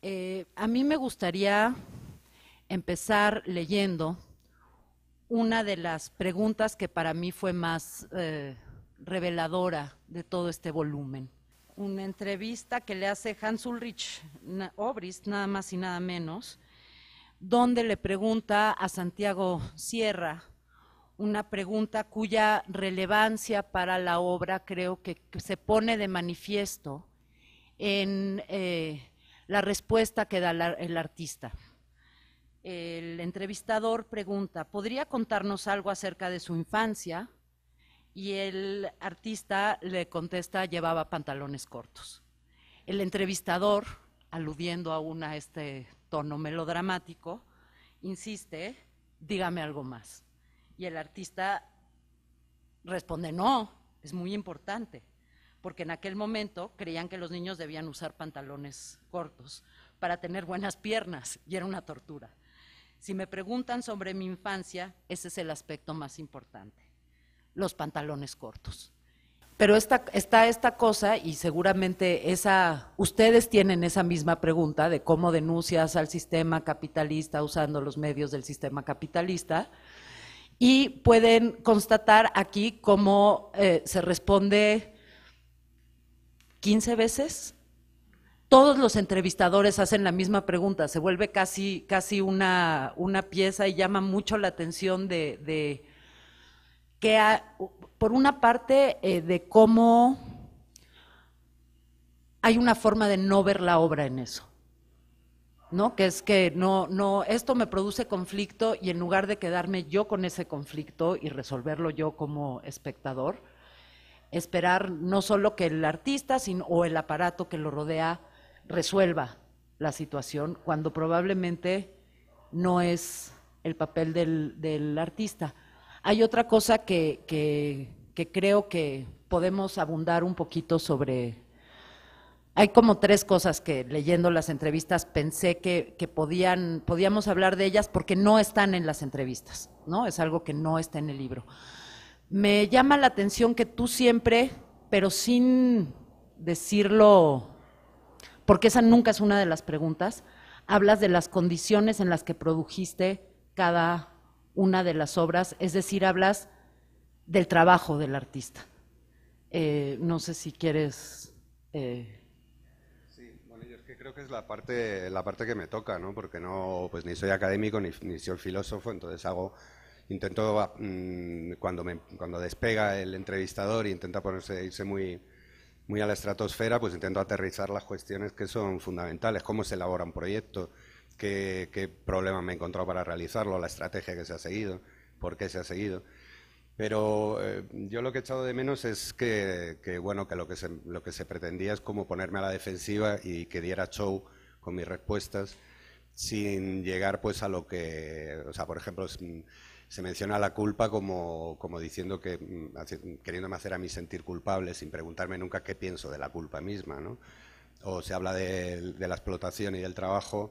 Eh, a mí me gustaría empezar leyendo una de las preguntas que para mí fue más eh, reveladora de todo este volumen. Una entrevista que le hace Hans Ulrich Obrist, nada más y nada menos, donde le pregunta a Santiago Sierra una pregunta cuya relevancia para la obra creo que, se pone de manifiesto en eh, la respuesta que da el artista. El entrevistador pregunta, ¿podría contarnos algo acerca de su infancia? Y el artista le contesta, llevaba pantalones cortos. El entrevistador, aludiendo aún a este tono melodramático, insiste, dígame algo más. Y el artista responde, no, es muy importante porque en aquel momento creían que los niños debían usar pantalones cortos para tener buenas piernas y era una tortura. Si me preguntan sobre mi infancia, ese es el aspecto más importante, los pantalones cortos. Pero está esta, cosa y seguramente esa, ustedes tienen esa misma pregunta de cómo denuncias al sistema capitalista usando los medios del sistema capitalista y pueden constatar aquí cómo eh, se responde 15 veces, todos los entrevistadores hacen la misma pregunta, se vuelve casi, casi una, una pieza y llama mucho la atención de, que, por una parte, eh, de cómo hay una forma de no ver la obra en eso. ¿No? Que es que no, no, esto me produce conflicto y en lugar de quedarme yo con ese conflicto y resolverlo yo como espectador, esperar no solo que el artista sino, o el aparato que lo rodea resuelva la situación cuando probablemente no es el papel del, artista. Hay otra cosa que, creo que podemos abundar un poquito sobre... Hay como tres cosas que leyendo las entrevistas pensé que, que podían, podíamos hablar de ellas porque no están en las entrevistas, ¿no? Es algo que no está en el libro. Me llama la atención que tú siempre, pero sin decirlo, porque esa nunca es una de las preguntas, hablas de las condiciones en las que produjiste cada una de las obras, es decir, hablas del trabajo del artista. Eh, no sé si quieres... Eh, sí, bueno, yo creo que es la parte, la parte que me toca, ¿no? Porque no, pues ni soy académico ni soy filósofo, entonces hago Intento mm, cuando, despega el entrevistador y intenta ponerse, irse muy, muy a la estratosfera, pues intento aterrizar las cuestiones que son fundamentales, cómo se elabora un proyecto, qué, problema me he encontrado para realizarlo, la estrategia que se ha seguido, por qué se ha seguido. Pero eh, yo lo que he echado de menos es que, bueno, que lo que, se, lo que se pretendía es como ponerme a la defensiva y que diera show con mis respuestas sin llegar pues a lo que, o sea, por ejemplo, mm, se menciona la culpa como, como diciendo que, mm, queriéndome hacer a mí sentir culpable sin preguntarme nunca qué pienso de la culpa misma, O se habla de, la explotación y del trabajo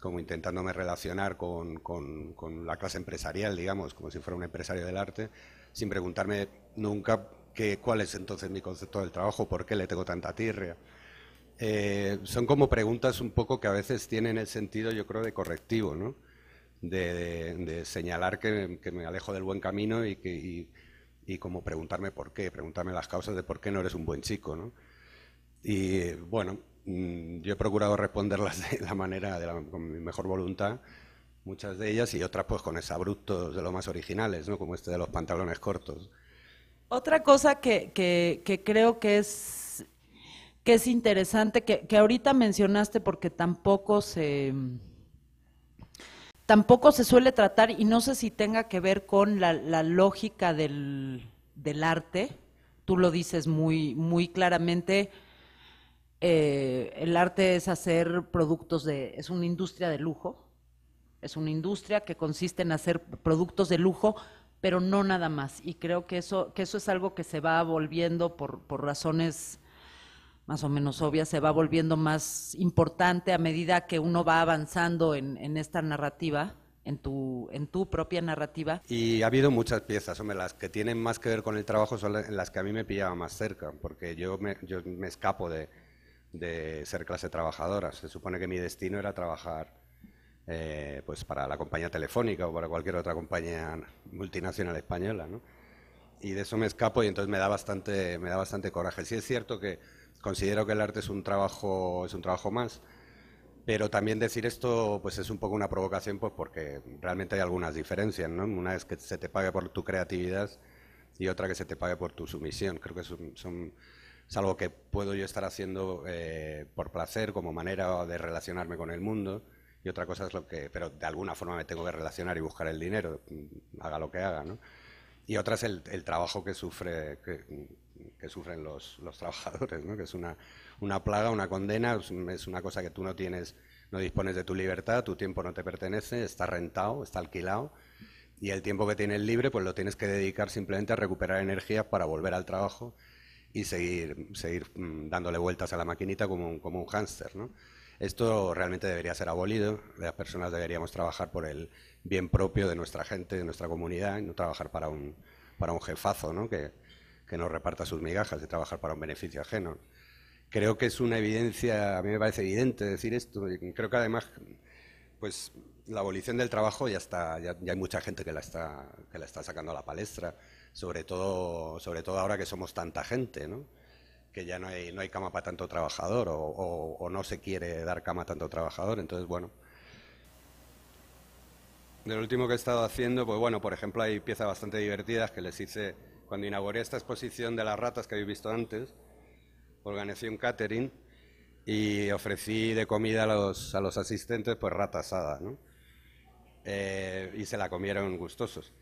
como intentándome relacionar con, la clase empresarial, digamos, como si fuera un empresario del arte, sin preguntarme nunca qué cuál es entonces mi concepto del trabajo, por qué le tengo tanta tirria. Eh, son como preguntas un poco que a veces tienen el sentido, yo creo, de correctivo, ¿no? de, señalar que, me alejo del buen camino y, que, y, como preguntarme por qué, preguntarme las causas de por qué no eres un buen chico. ¿no? Y bueno, mm, yo he procurado responderlas de la manera, de con mi mejor voluntad, muchas de ellas y otras pues con abruptos de lo más originales, ¿no? como este de los pantalones cortos. Otra cosa que, que, creo que es, que es interesante, que, que ahorita mencionaste porque tampoco se tampoco se suele tratar, y no sé si tenga que ver con la, lógica del, arte, tú lo dices muy, muy claramente, eh, el arte es hacer productos de, es una industria de lujo, es una industria que consiste en hacer productos de lujo, pero no nada más. Y creo que eso, que eso es algo que se va volviendo por, por razones más o menos obvia, se va volviendo más importante a medida que uno va avanzando en, en esta narrativa, en tu, en tu propia narrativa. Y ha habido muchas piezas, las que tienen más que ver con el trabajo son las que a mí me pillaba más cerca, porque yo me, yo me escapo de, de ser clase trabajadora. Se supone que mi destino era trabajar eh, pues para la compañía telefónica o para cualquier otra compañía multinacional española, ¿no? Y de eso me escapo y entonces me da bastante, me da bastante coraje. Sí es cierto que considero que el arte es un trabajo, es un trabajo más. Pero también decir esto pues es un poco una provocación pues porque realmente hay algunas diferencias, Una es que se te pague por tu creatividad y otra que se te pague por tu sumisión. Creo que son, es algo que puedo yo estar haciendo eh, por placer, como manera de relacionarme con el mundo, y otra cosa es lo que, pero de alguna forma me tengo que relacionar y buscar el dinero, haga lo que haga, Y otra es el, trabajo que sufre, que sufren los, trabajadores, que es una, plaga, una condena, es una cosa que tú no tienes, no dispones de tu libertad, tu tiempo no te pertenece, está rentado, está alquilado, y el tiempo que tienes libre pues lo tienes que dedicar simplemente a recuperar energías para volver al trabajo y seguir, seguir mm, dándole vueltas a la maquinita como un, como un hámster. Esto realmente debería ser abolido, las personas deberíamos trabajar por el bien propio de nuestra gente, de nuestra comunidad, no trabajar para un, para un jefazo, que, no reparta sus migajas de trabajar para un beneficio ajeno. Creo que es una evidencia, a mí me parece evidente decir esto, creo que además pues la abolición del trabajo ya está, ya, hay mucha gente que la está, que la está sacando a la palestra, sobre todo, sobre todo ahora que somos tanta gente, ¿no? que ya no hay, no hay cama para tanto trabajador o, no se quiere dar cama a tanto trabajador. Entonces, bueno, del último que he estado haciendo, pues bueno, por ejemplo, hay piezas bastante divertidas que les hice cuando inauguré esta exposición de las ratas que habéis visto antes, organizé un catering y ofrecí de comida a los, a asistentes pues ratas asada, ¿no? Eh, y se la comieron gustosos.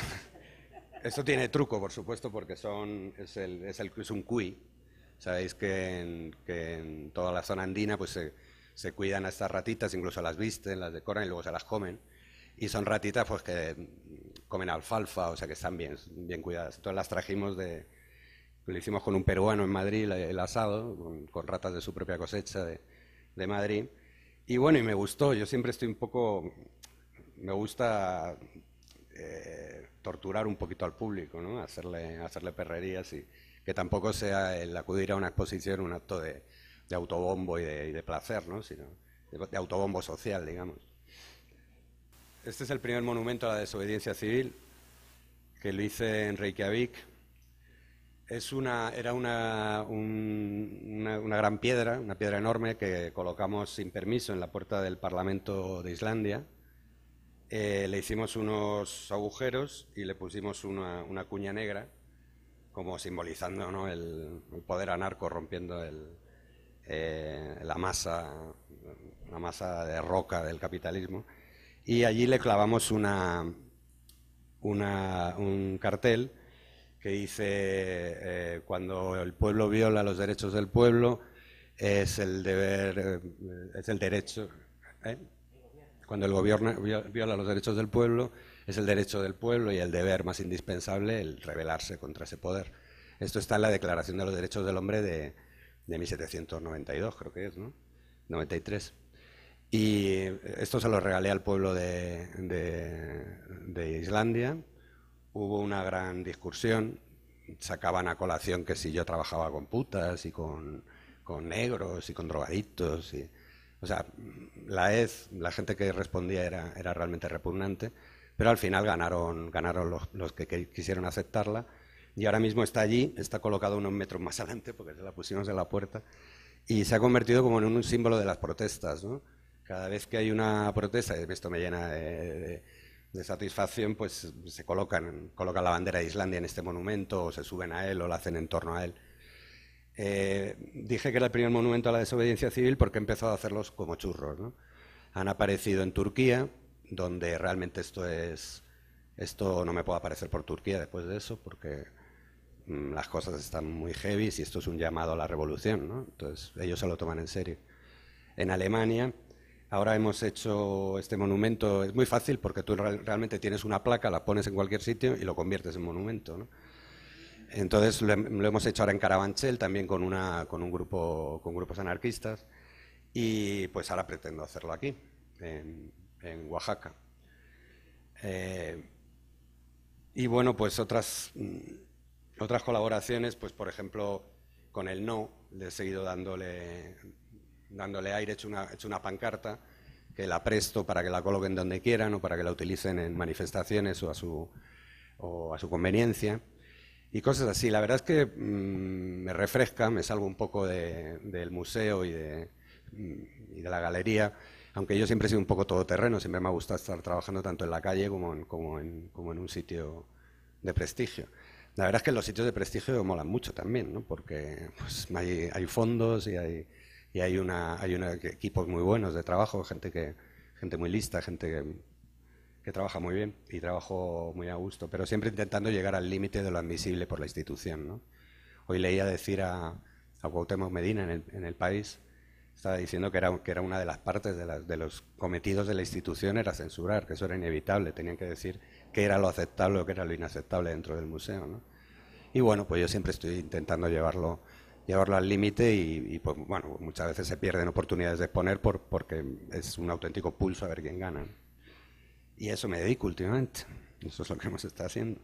Esto tiene truco, por supuesto, porque son, es, el, es, es un cuy. Sabéis que en, que toda la zona andina pues se, cuidan a estas ratitas, incluso las visten, las decoran y luego se las comen. Y son ratitas pues que comen alfalfa, o sea que están bien, bien cuidadas. Entonces las trajimos de... Lo hicimos con un peruano en Madrid, el asado, con, ratas de su propia cosecha de, de Madrid. Y bueno, y me gustó. Yo siempre estoy un poco... Me gusta eh, torturar un poquito al público, ¿no? Hacerle, hacerle perrerías y que tampoco sea el acudir a una exposición un acto de, de autobombo y de, de, placer, ¿no? Sino de autobombo social, digamos. Este es el primer monumento a la desobediencia civil que lo hice en Reykjavik. era una, gran piedra, una piedra enorme que colocamos sin permiso en la puerta del Parlamento de Islandia. Eh, le hicimos unos agujeros y le pusimos una, cuña negra, como simbolizando el, poder anarco rompiendo eh, la masa, la masa de roca del capitalismo y allí le clavamos una, una un cartel que dice, eh, cuando el pueblo viola los derechos del pueblo, es el deber, eh, es el derecho. ¿eh? Cuando el gobierno viola los derechos del pueblo, es el derecho del pueblo y el deber más indispensable el rebelarse contra ese poder. Esto está en la Declaración de los Derechos del Hombre de, de 1792, creo que es, ¿no? 93. Y esto se lo regalé al pueblo de, Islandia. Hubo una gran discusión. Sacaban a colación que si yo trabajaba con putas y con, negros y con drogadictos. Y, o sea, la es la gente que respondía era, realmente repugnante, pero al final ganaron, ganaron los, que, quisieron aceptarla. Y ahora mismo está allí, está colocado unos metros más adelante porque se la pusimos en la puerta y se ha convertido como en un símbolo de las protestas, ¿no? Cada vez que hay una protesta, esto me llena de, satisfacción, pues se colocan, colocan la bandera de Islandia en este monumento, o se suben a él, o la hacen en torno a él. Eh, dije que era el primer monumento a la desobediencia civil porque he empezado a hacerlos como churros. ¿no? Han aparecido en Turquía, donde realmente esto es. Esto no me puede aparecer por Turquía después de eso, porque mm, las cosas están muy heavy y esto es un llamado a la revolución. ¿no? Entonces, ellos se lo toman en serio. En Alemania Ahora hemos hecho este monumento, es muy fácil porque tú realmente tienes una placa, la pones en cualquier sitio y lo conviertes en monumento. Entonces lo, hemos hecho ahora en Carabanchel también con, una, con, un grupo, con grupos anarquistas y pues ahora pretendo hacerlo aquí, en, Oaxaca. Eh, y bueno, pues otras, otras colaboraciones, pues por ejemplo con el No, le he seguido dándole dándole aire, he hecho una, una pancarta que la presto para que la coloquen donde quieran o para que la utilicen en manifestaciones o a su, a su conveniencia y cosas así. La verdad es que mm, me refresca, me salgo un poco del museo y de, mm, y de, la galería, aunque yo siempre he sido un poco todoterreno, siempre me ha gustado estar trabajando tanto en la calle como en, como en, un sitio de prestigio. La verdad es que los sitios de prestigio molan mucho también, porque pues, hay fondos y hay y hay una hay equipos muy buenos de trabajo, gente que gente muy lista, gente que, trabaja muy bien y trabajo muy a gusto, pero siempre intentando llegar al límite de lo admisible por la institución. ¿no? Hoy leía decir a, a Cuauhtémoc Medina en el, en el país, estaba diciendo que era, que era una de las partes de, de los cometidos de la institución era censurar, que eso era inevitable, tenían que decir qué era lo aceptable o qué era lo inaceptable dentro del museo. ¿no? Y bueno, pues yo siempre estoy intentando llevarlo llevarlo al límite y, pues, bueno, muchas veces se pierden oportunidades de exponer por, porque es un auténtico pulso a ver quién gana. Y eso me dedico últimamente. Eso es lo que hemos estado haciendo.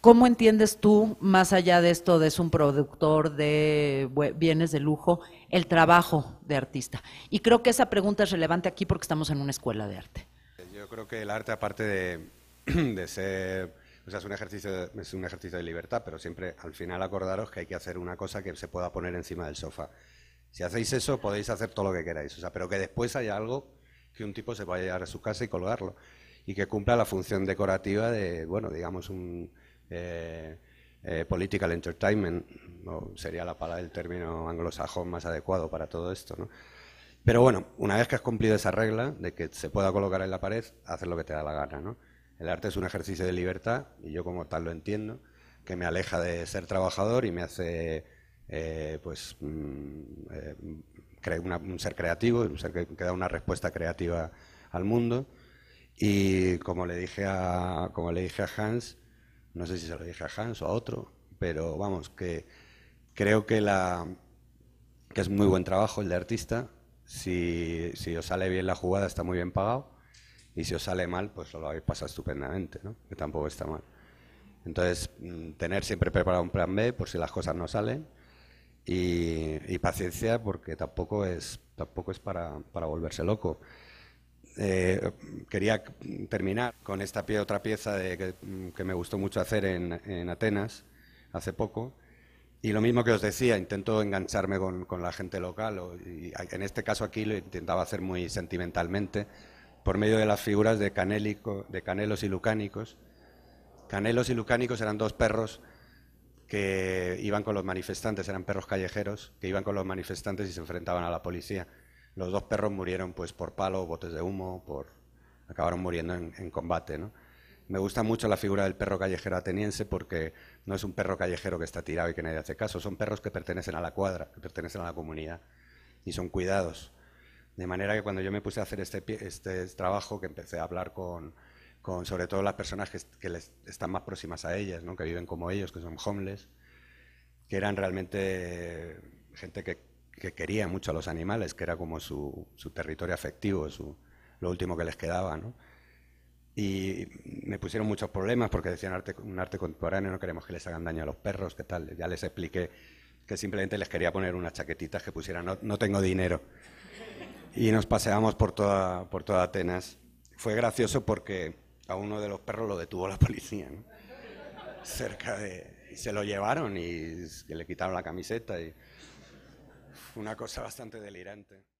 ¿Cómo entiendes tú, más allá de esto de ser un productor de bienes de lujo, el trabajo de artista? Y creo que esa pregunta es relevante aquí porque estamos en una escuela de arte. Yo creo que el arte, aparte de, de ser o sea, es un ejercicio de, es un ejercicio de libertad, pero siempre al final acordaros que hay que hacer una cosa que se pueda poner encima del sofá. Si hacéis eso, podéis hacer todo lo que queráis, o sea, pero que después haya algo que un tipo se vaya a a su casa y colgarlo y que cumpla la función decorativa de, bueno, digamos un eh, eh political entertainment, sería la palabra del término anglosajón más adecuado para todo esto, ¿no? Pero bueno, una vez que has cumplido esa regla de que se pueda colocar en la pared, haces lo que te da la gana, ¿no? El arte es un ejercicio de libertad, y yo como tal lo entiendo, que me aleja de ser trabajador y me hace eh, pues mm, eh, un ser creativo, un ser que, da una respuesta creativa al mundo. Y como le dije a como le dije a Hans, no sé si se lo dije a Hans o a otro, pero vamos, que creo que la es muy buen trabajo el de artista. Si, si os sale bien la jugada está muy bien pagado y si os sale mal, pues lo habéis pasado estupendamente, ¿no? que tampoco está mal. Entonces, mm, tener siempre preparado un plan B por si las cosas no salen y, paciencia porque tampoco es, tampoco es para, para volverse loco. Eh, quería terminar con esta otra pieza de, mm, que, me gustó mucho hacer en, en, Atenas hace poco. Y lo mismo que os decía, intento engancharme con, con la gente local. y en este caso aquí lo intentaba hacer muy sentimentalmente, por medio de las figuras de, canélico, Canelos y Lucánicos. Canelos y Lucánicos eran dos perros que iban con los manifestantes, eran perros callejeros, que iban con los manifestantes y se enfrentaban a la policía. Los dos perros murieron pues por palo, botes de humo, por acabaron muriendo en, combate. Me gusta mucho la figura del perro callejero ateniense porque no es un perro callejero que está tirado y que nadie hace caso, son perros que pertenecen a la cuadra, que pertenecen a la comunidad y son cuidados. De manera que cuando yo me puse a hacer este, este trabajo, que empecé a hablar con, sobre todo las personas que, están más próximas a ellas, ¿no? que viven como ellos, que son homeless, que eran realmente eh, gente que, quería mucho a los animales, que era como su, territorio afectivo, lo último que les quedaba. Y me pusieron muchos problemas porque decían arte, un arte contemporáneo, no queremos que les hagan daño a los perros, ¿qué tal? Ya les expliqué que simplemente les quería poner unas chaquetitas que pusieran no tengo dinero y nos paseamos por toda, por toda Atenas. Fue gracioso porque a uno de los perros lo detuvo la policía, cerca de... Y se lo llevaron y le quitaron la camiseta y una cosa bastante delirante.